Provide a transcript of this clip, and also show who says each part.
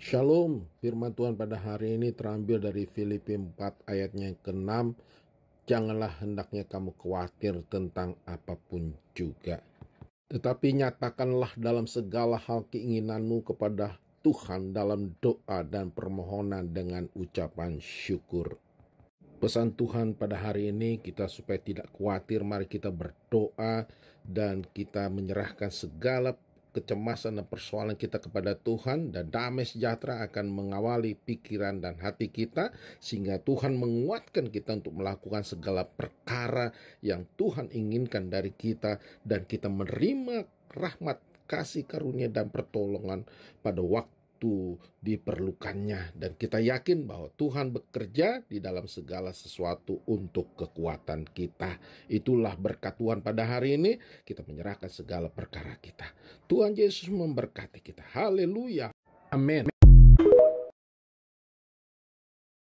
Speaker 1: Shalom, firman Tuhan pada hari ini terambil dari Filipi 4 ayatnya yang ke-6. Janganlah hendaknya kamu khawatir tentang apapun juga. Tetapi nyatakanlah dalam segala hal keinginanmu kepada Tuhan dalam doa dan permohonan dengan ucapan syukur. Pesan Tuhan pada hari ini kita supaya tidak khawatir, mari kita berdoa dan kita menyerahkan segala kecemasan dan persoalan kita kepada Tuhan dan damai sejahtera akan mengawali pikiran dan hati kita sehingga Tuhan menguatkan kita untuk melakukan segala perkara yang Tuhan inginkan dari kita dan kita menerima rahmat kasih karunia dan pertolongan pada waktu waktu diperlukannya dan kita yakin bahwa Tuhan bekerja di dalam segala sesuatu untuk kekuatan kita. Itulah berkat Tuhan pada hari ini kita menyerahkan segala perkara kita. Tuhan Yesus memberkati kita. Haleluya. Amin.